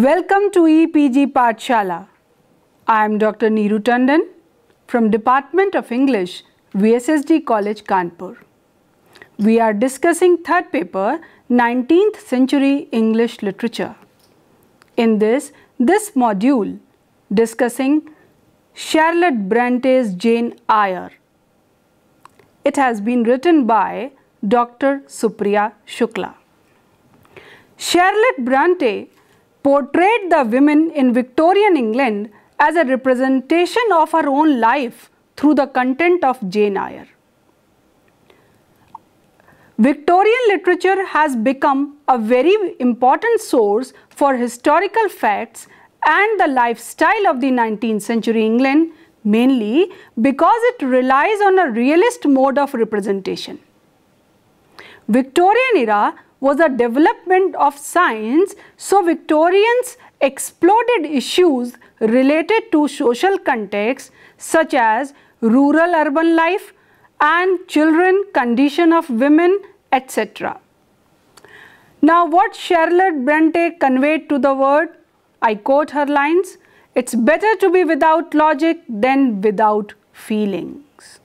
Welcome to EPG Patshala. I am Dr. Neeru Tandon from Department of English, VSSD College, Kanpur. We are discussing third paper, 19th century English literature. In this, this module discussing Charlotte Bronte's Jane Eyre. It has been written by Dr. Supriya Shukla. Charlotte Bronte portrayed the women in Victorian England as a representation of her own life through the content of Jane Eyre. Victorian literature has become a very important source for historical facts and the lifestyle of the 19th century England mainly because it relies on a realist mode of representation. Victorian era was a development of science, so Victorians exploded issues related to social context, such as rural urban life and children, condition of women, etc. Now what Charlotte Bronte conveyed to the world, I quote her lines, it's better to be without logic than without feelings.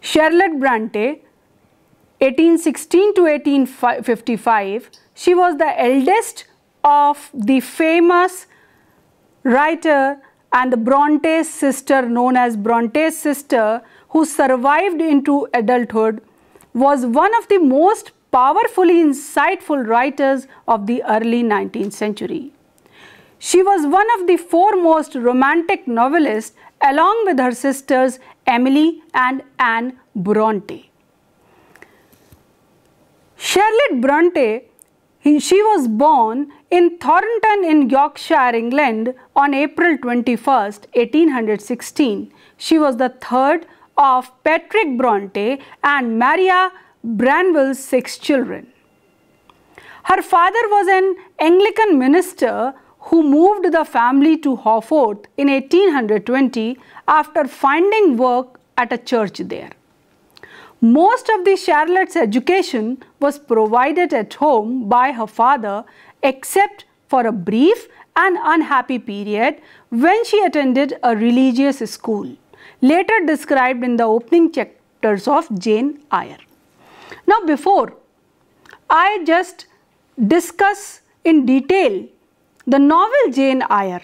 Charlotte Bronte 1816 to 1855, she was the eldest of the famous writer and the Bronte's sister known as Bronte's sister who survived into adulthood was one of the most powerfully insightful writers of the early 19th century. She was one of the foremost romantic novelists along with her sisters Emily and Anne Bronte. Charlotte Bronte, she was born in Thornton in Yorkshire, England on April 21, 1816. She was the third of Patrick Bronte and Maria Branwell's six children. Her father was an Anglican minister who moved the family to Haworth in 1820 after finding work at a church there. Most of the Charlotte's education was provided at home by her father except for a brief and unhappy period when she attended a religious school, later described in the opening chapters of Jane Eyre. Now before I just discuss in detail the novel Jane Eyre,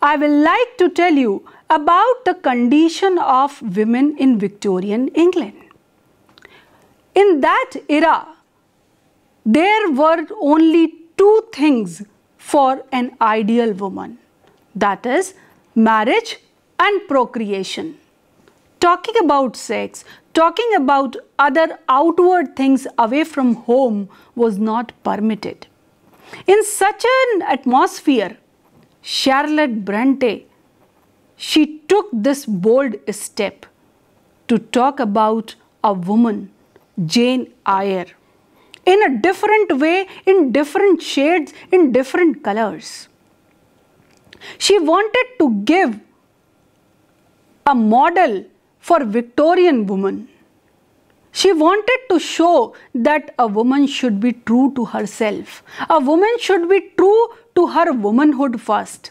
I will like to tell you about the condition of women in Victorian England. In that era, there were only two things for an ideal woman that is, marriage and procreation. Talking about sex, talking about other outward things away from home was not permitted. In such an atmosphere, Charlotte Bronte, she took this bold step to talk about a woman, Jane Eyre, in a different way, in different shades, in different colors. She wanted to give a model for Victorian woman. She wanted to show that a woman should be true to herself. A woman should be true to her womanhood first.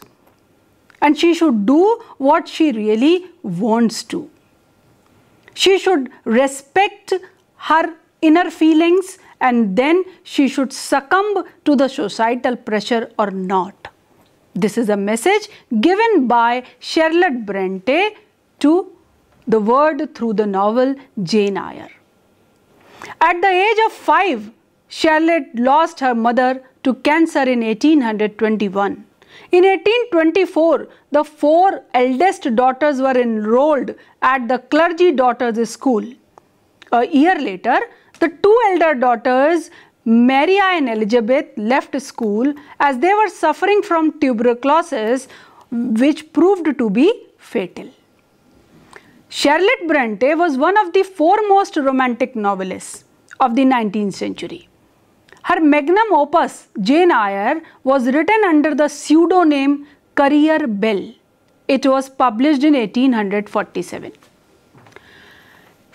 And she should do what she really wants to. She should respect her inner feelings and then she should succumb to the societal pressure or not. This is a message given by Charlotte Bronte to the world through the novel Jane Eyre. At the age of five, Charlotte lost her mother to cancer in 1821. In 1824, the four eldest daughters were enrolled at the clergy daughters' school. A year later, the two elder daughters, Maria and Elizabeth, left school as they were suffering from tuberculosis, which proved to be fatal. Charlotte Bronte was one of the foremost romantic novelists of the 19th century. Her magnum opus, Jane Eyre, was written under the pseudonym Courier Bell. It was published in 1847.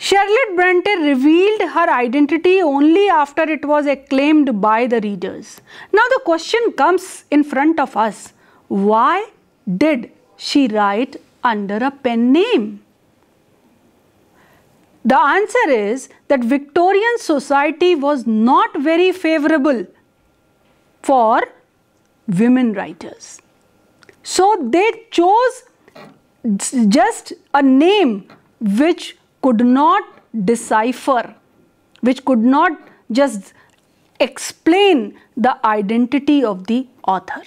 Charlotte Bronte revealed her identity only after it was acclaimed by the readers. Now the question comes in front of us. Why did she write under a pen name? The answer is that Victorian society was not very favorable for women writers. So they chose just a name which could not decipher, which could not just explain the identity of the author.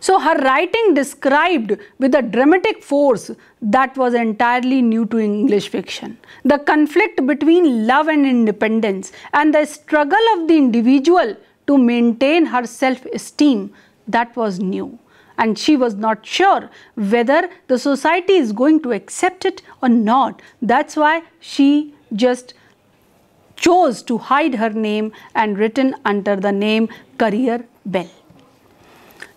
So her writing described with a dramatic force that was entirely new to English fiction. The conflict between love and independence and the struggle of the individual to maintain her self-esteem that was new and she was not sure whether the society is going to accept it or not. That's why she just chose to hide her name and written under the name Career Bell.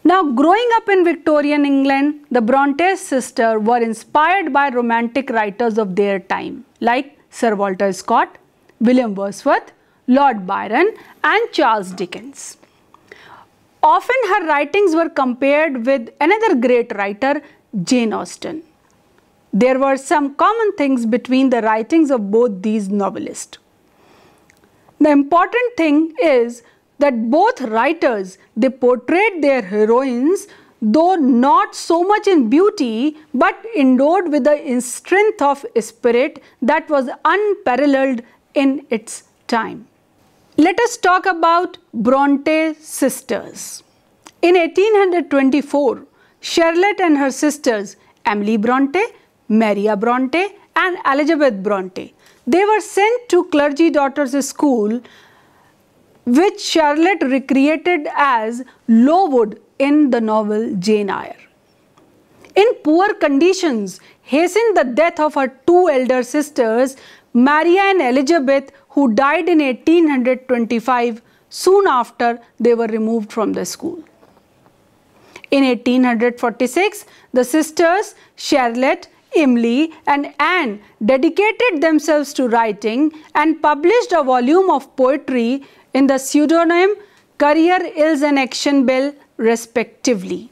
Now, growing up in Victorian England, the Bronte's sisters were inspired by romantic writers of their time, like Sir Walter Scott, William Wordsworth, Lord Byron, and Charles Dickens. Often her writings were compared with another great writer, Jane Austen. There were some common things between the writings of both these novelists. The important thing is that both writers they portrayed their heroines though not so much in beauty but endowed with the strength of spirit that was unparalleled in its time. Let us talk about Bronte sisters. In 1824, Charlotte and her sisters Emily Bronte, Maria Bronte and Elizabeth Bronte, they were sent to clergy daughters' school which Charlotte recreated as Lowood in the novel Jane Eyre. In poor conditions, hastened the death of her two elder sisters, Maria and Elizabeth, who died in 1825 soon after they were removed from the school. In 1846, the sisters Charlotte, Emily, and Anne dedicated themselves to writing and published a volume of poetry in the pseudonym Career Ills and Action Bill respectively.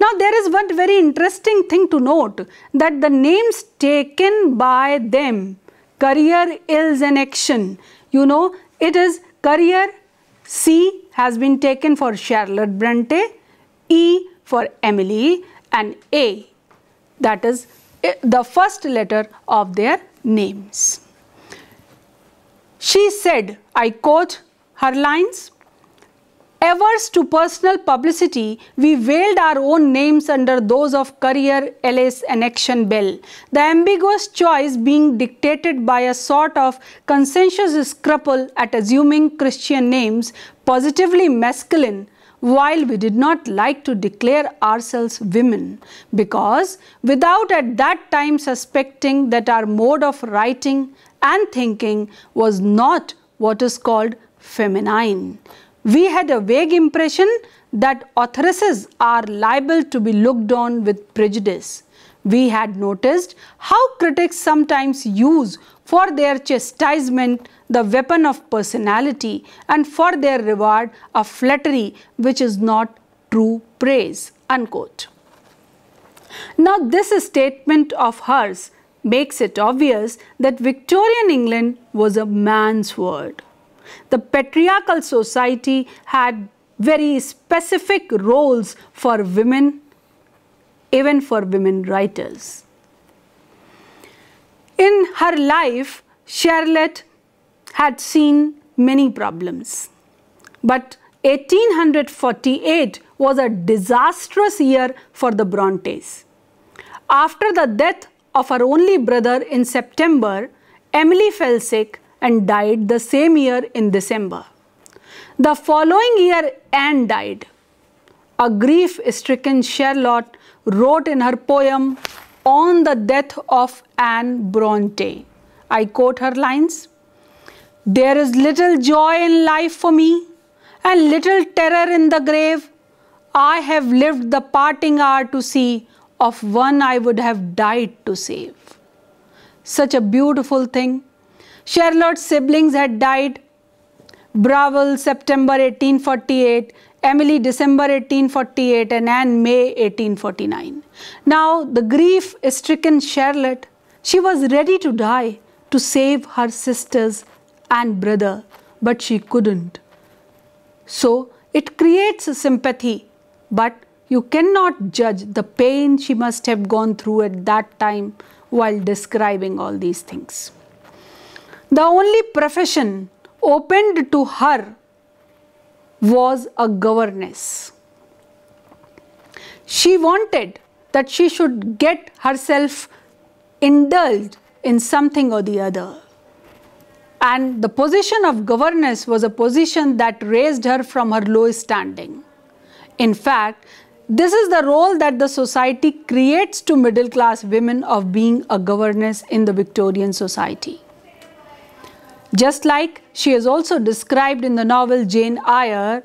Now there is one very interesting thing to note that the names taken by them, Career Ills and Action, you know it is Career C has been taken for Charlotte Bronte, E for Emily and A that is eh, the first letter of their names. She said, I quote, her lines Averse to personal publicity, we veiled our own names under those of Courier, Ellis, and Action Bell, the ambiguous choice being dictated by a sort of conscientious scruple at assuming Christian names positively masculine while we did not like to declare ourselves women, because without at that time suspecting that our mode of writing and thinking was not what is called feminine. We had a vague impression that authoresses are liable to be looked on with prejudice. We had noticed how critics sometimes use for their chastisement the weapon of personality and for their reward a flattery which is not true praise. Unquote. Now, this statement of hers makes it obvious that Victorian England was a man's world. The patriarchal society had very specific roles for women, even for women writers. In her life, Charlotte had seen many problems. But 1848 was a disastrous year for the Brontes. After the death of her only brother in September, Emily fell sick and died the same year in December. The following year, Anne died. A grief stricken Charlotte wrote in her poem On the Death of Anne Bronte. I quote her lines There is little joy in life for me and little terror in the grave. I have lived the parting hour to see of one I would have died to save. Such a beautiful thing Charlotte's siblings had died. Bravel, September 1848, Emily, December 1848, and Anne, May 1849. Now, the grief stricken Charlotte, she was ready to die to save her sisters and brother, but she couldn't. So, it creates sympathy, but you cannot judge the pain she must have gone through at that time while describing all these things. The only profession opened to her was a governess. She wanted that she should get herself indulged in something or the other. And the position of governess was a position that raised her from her low standing. In fact, this is the role that the society creates to middle class women of being a governess in the Victorian society. Just like she is also described in the novel Jane Eyre,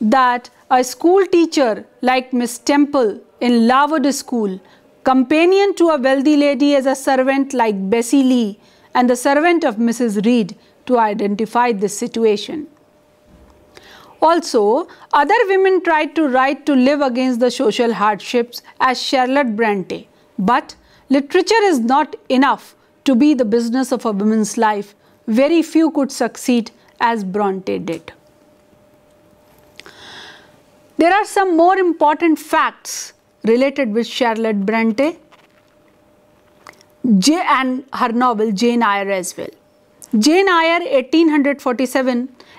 that a school teacher like Miss Temple in Lavard School, companion to a wealthy lady as a servant like Bessie Lee, and the servant of Mrs. Reed to identify this situation. Also, other women tried to write to live against the social hardships as Charlotte Bronte, but literature is not enough to be the business of a woman's life very few could succeed as Bronte did. There are some more important facts related with Charlotte Bronte J and her novel Jane Eyre as well. Jane Eyre 1847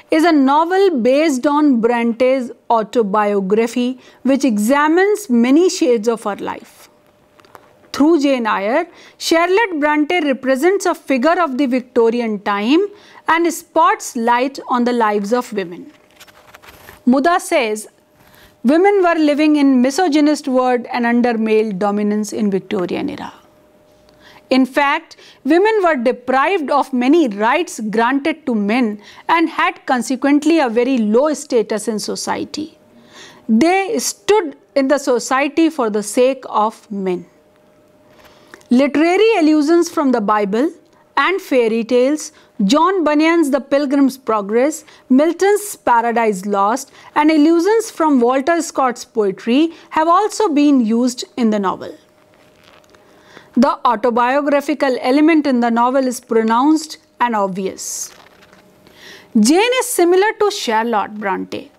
is a novel based on Bronte's autobiography which examines many shades of her life through Jane Eyre, Charlotte Bronte represents a figure of the Victorian time and spots light on the lives of women. Muda says, women were living in misogynist world and under male dominance in Victorian era. In fact, women were deprived of many rights granted to men and had consequently a very low status in society. They stood in the society for the sake of men. Literary allusions from the Bible and fairy tales, John Bunyan's The Pilgrim's Progress, Milton's Paradise Lost, and allusions from Walter Scott's poetry have also been used in the novel. The autobiographical element in the novel is pronounced and obvious. Jane is similar to Charlotte Bronte,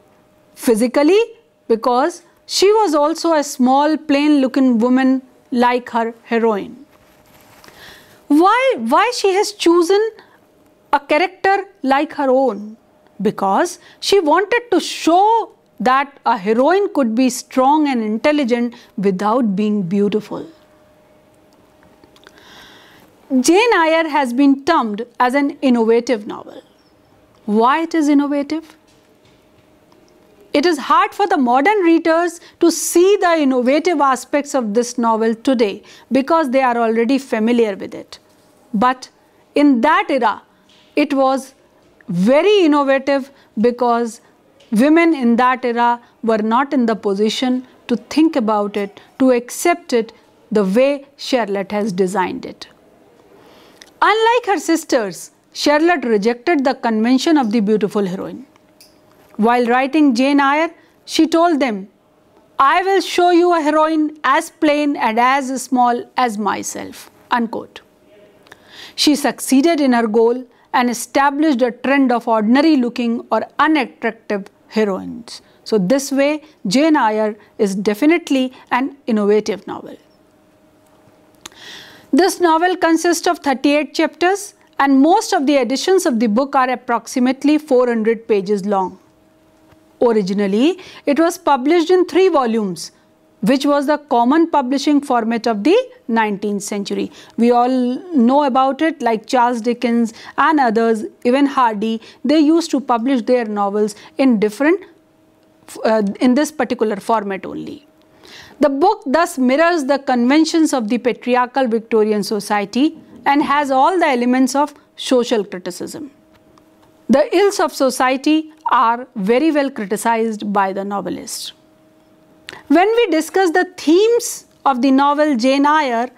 physically because she was also a small, plain looking woman like her heroine. Why, why she has chosen a character like her own? Because she wanted to show that a heroine could be strong and intelligent without being beautiful. Jane Eyre has been termed as an innovative novel. Why it is innovative? It is hard for the modern readers to see the innovative aspects of this novel today because they are already familiar with it. But in that era, it was very innovative because women in that era were not in the position to think about it, to accept it the way Charlotte has designed it. Unlike her sisters, Charlotte rejected the convention of the beautiful heroine. While writing Jane Eyre, she told them, I will show you a heroine as plain and as small as myself. Unquote. She succeeded in her goal and established a trend of ordinary looking or unattractive heroines. So, this way, Jane Eyre is definitely an innovative novel. This novel consists of 38 chapters, and most of the editions of the book are approximately 400 pages long. Originally, it was published in three volumes which was the common publishing format of the 19th century. We all know about it like Charles Dickens and others, even Hardy, they used to publish their novels in different, uh, in this particular format only. The book thus mirrors the conventions of the patriarchal Victorian society and has all the elements of social criticism. The ills of society are very well criticized by the novelist. When we discuss the themes of the novel Jane Eyre,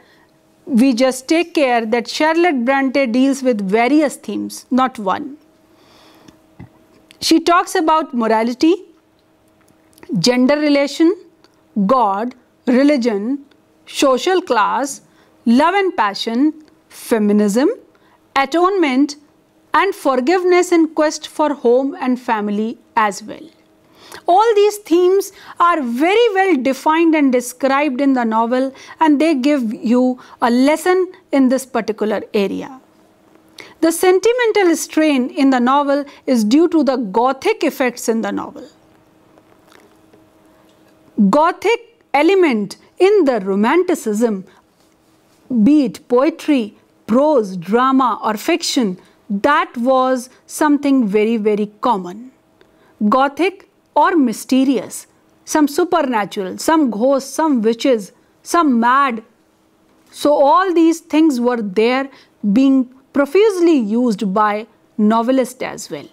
we just take care that Charlotte Bronte deals with various themes, not one. She talks about morality, gender relation, God, religion, social class, love and passion, feminism, atonement, and forgiveness in quest for home and family as well. All these themes are very well defined and described in the novel and they give you a lesson in this particular area. The sentimental strain in the novel is due to the gothic effects in the novel. Gothic element in the romanticism, be it poetry, prose, drama or fiction, that was something very, very common. Gothic or mysterious, some supernatural, some ghosts, some witches, some mad. So, all these things were there being profusely used by novelists as well.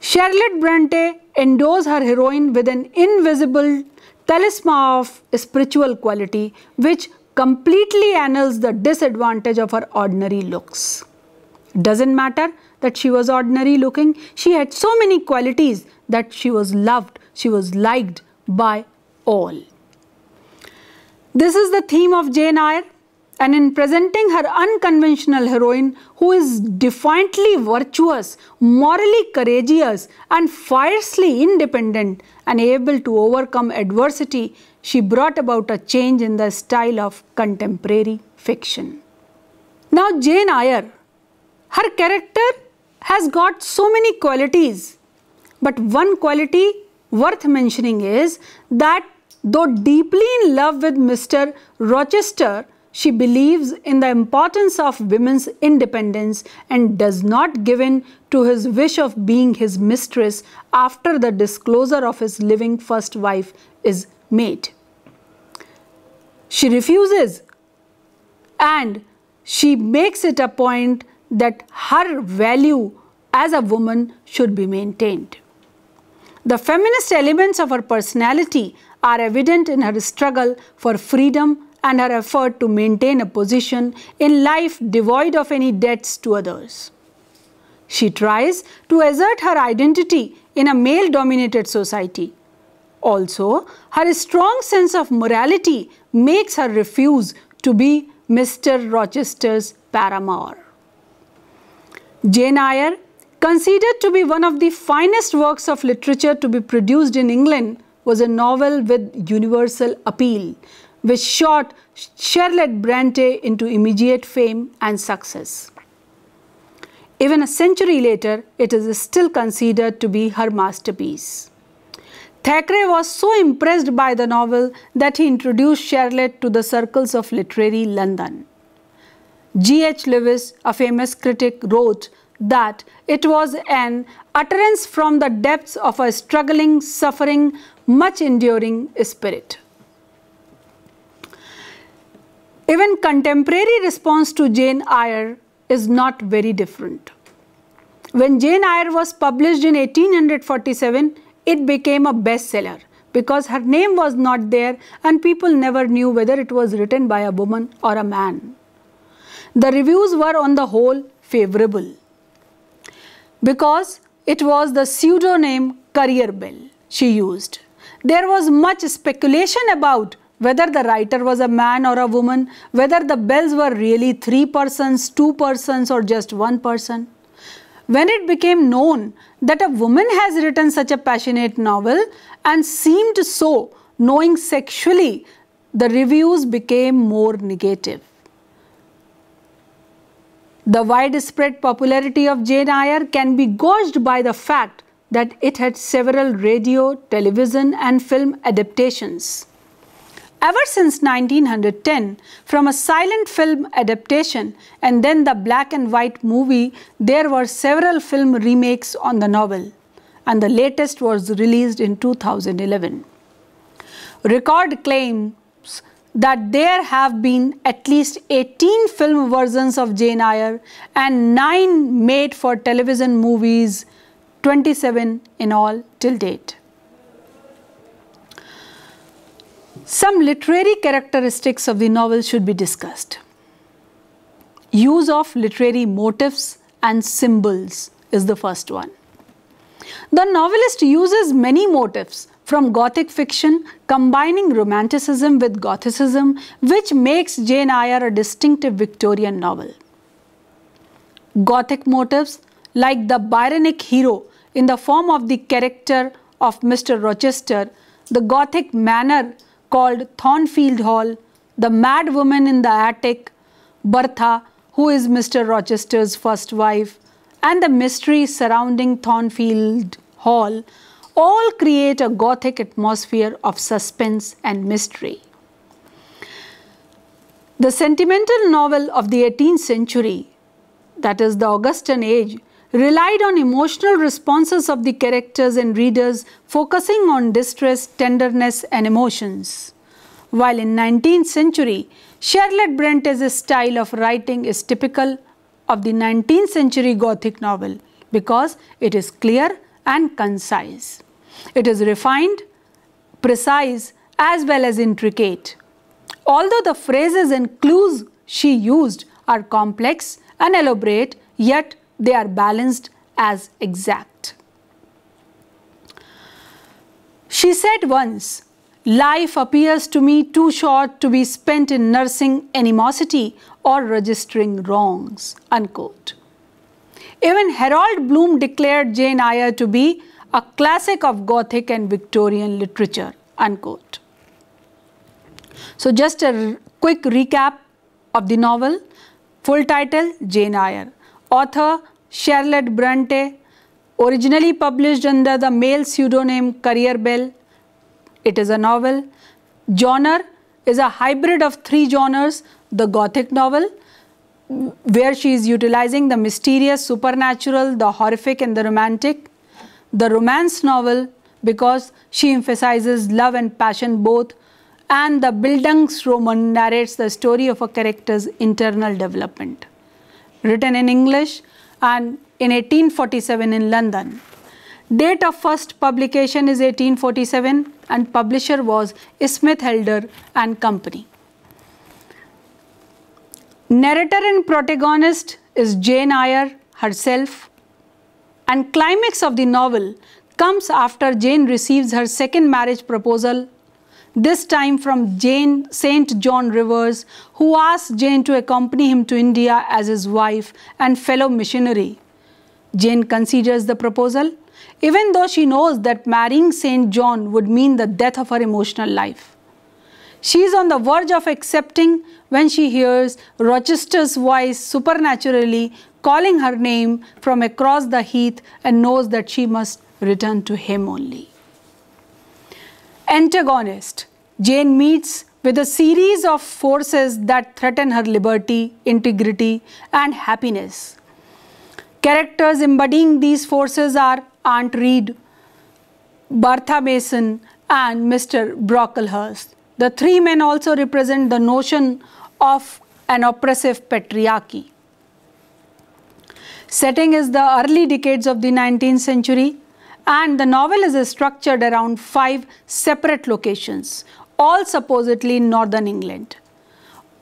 Charlotte Bronte endows her heroine with an invisible talisman of spiritual quality, which completely annuls the disadvantage of her ordinary looks. Doesn't matter that she was ordinary looking, she had so many qualities that she was loved, she was liked by all. This is the theme of Jane Eyre and in presenting her unconventional heroine who is defiantly virtuous, morally courageous and fiercely independent and able to overcome adversity, she brought about a change in the style of contemporary fiction. Now Jane Eyre her character has got so many qualities, but one quality worth mentioning is that though deeply in love with Mr. Rochester, she believes in the importance of women's independence and does not give in to his wish of being his mistress after the disclosure of his living first wife is made. She refuses and she makes it a point that her value as a woman should be maintained. The feminist elements of her personality are evident in her struggle for freedom and her effort to maintain a position in life devoid of any debts to others. She tries to assert her identity in a male dominated society. Also, her strong sense of morality makes her refuse to be Mr. Rochester's paramour. Jane Eyre, considered to be one of the finest works of literature to be produced in England, was a novel with universal appeal, which shot Charlotte Bronte into immediate fame and success. Even a century later, it is still considered to be her masterpiece. Thackeray was so impressed by the novel that he introduced Charlotte to the circles of literary London. G.H. Lewis, a famous critic, wrote that it was an utterance from the depths of a struggling, suffering, much enduring spirit. Even contemporary response to Jane Eyre is not very different. When Jane Eyre was published in 1847, it became a bestseller because her name was not there and people never knew whether it was written by a woman or a man. The reviews were on the whole favorable because it was the pseudonym Career Bell she used. There was much speculation about whether the writer was a man or a woman, whether the bells were really three persons, two persons, or just one person. When it became known that a woman has written such a passionate novel and seemed so, knowing sexually, the reviews became more negative. The widespread popularity of Jane Eyre can be gauged by the fact that it had several radio, television, and film adaptations. Ever since 1910, from a silent film adaptation and then the black and white movie, there were several film remakes on the novel, and the latest was released in 2011. Record claim that there have been at least 18 film versions of Jane Eyre and 9 made for television movies, 27 in all till date. Some literary characteristics of the novel should be discussed. Use of literary motifs and symbols is the first one. The novelist uses many motifs from Gothic fiction, combining Romanticism with Gothicism, which makes Jane Eyre a distinctive Victorian novel. Gothic motifs, like the Byronic hero in the form of the character of Mr. Rochester, the Gothic manor called Thornfield Hall, the mad woman in the attic, Bertha, who is Mr. Rochester's first wife, and the mystery surrounding Thornfield Hall all create a Gothic atmosphere of suspense and mystery. The sentimental novel of the 18th century, that is the Augustan age, relied on emotional responses of the characters and readers focusing on distress, tenderness and emotions. While in 19th century, Charlotte Bronte's style of writing is typical of the 19th century Gothic novel because it is clear, and concise. It is refined, precise as well as intricate. Although the phrases and clues she used are complex and elaborate, yet they are balanced as exact. She said once, Life appears to me too short to be spent in nursing animosity or registering wrongs. Unquote. Even Harold Bloom declared Jane Eyre to be a classic of Gothic and Victorian literature. Unquote. So, just a quick recap of the novel. Full title Jane Eyre. Author Charlotte Bronte. Originally published under the male pseudonym Career Bell. It is a novel. Genre is a hybrid of three genres the Gothic novel, where she is utilizing the mysterious, supernatural, the horrific and the romantic. The romance novel because she emphasizes love and passion both and the Bildungsroman narrates the story of a character's internal development. Written in English and in 1847 in London. Date of first publication is 1847 and publisher was Smith Helder and Company. Narrator and protagonist is Jane Eyre herself and climax of the novel comes after Jane receives her second marriage proposal this time from Jane St. John Rivers, who asks Jane to accompany him to India as his wife and fellow missionary. Jane considers the proposal, even though she knows that marrying St. John would mean the death of her emotional life. She is on the verge of accepting when she hears Rochester's voice supernaturally calling her name from across the heath and knows that she must return to him only. Antagonist Jane meets with a series of forces that threaten her liberty, integrity, and happiness. Characters embodying these forces are Aunt Reed, Bertha Mason, and Mr. Brocklehurst. The three men also represent the notion of an oppressive patriarchy. Setting is the early decades of the 19th century and the novel is structured around five separate locations, all supposedly in northern England.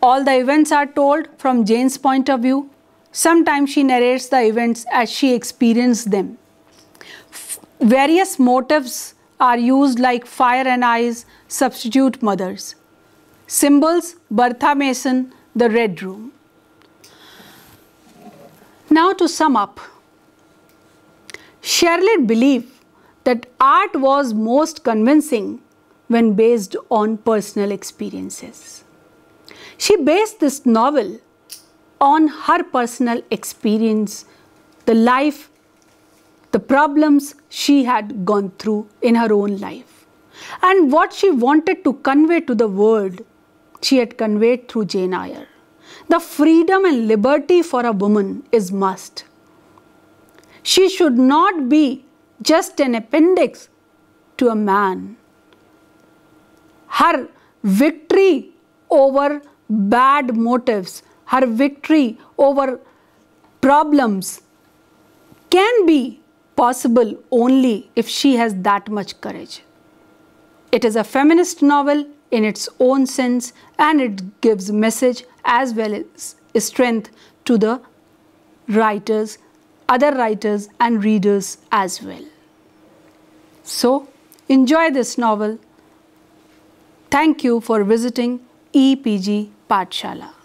All the events are told from Jane's point of view. Sometimes she narrates the events as she experienced them. F various motives are used like fire and ice, substitute mothers. Symbols, Bertha Mason, the red room. Now to sum up, Charlotte believed that art was most convincing when based on personal experiences. She based this novel on her personal experience, the life the problems she had gone through in her own life and what she wanted to convey to the world she had conveyed through Jane Eyre. The freedom and liberty for a woman is must. She should not be just an appendix to a man. Her victory over bad motives, her victory over problems can be possible only if she has that much courage. It is a feminist novel in its own sense and it gives message as well as strength to the writers, other writers and readers as well. So enjoy this novel. Thank you for visiting EPG Patshala.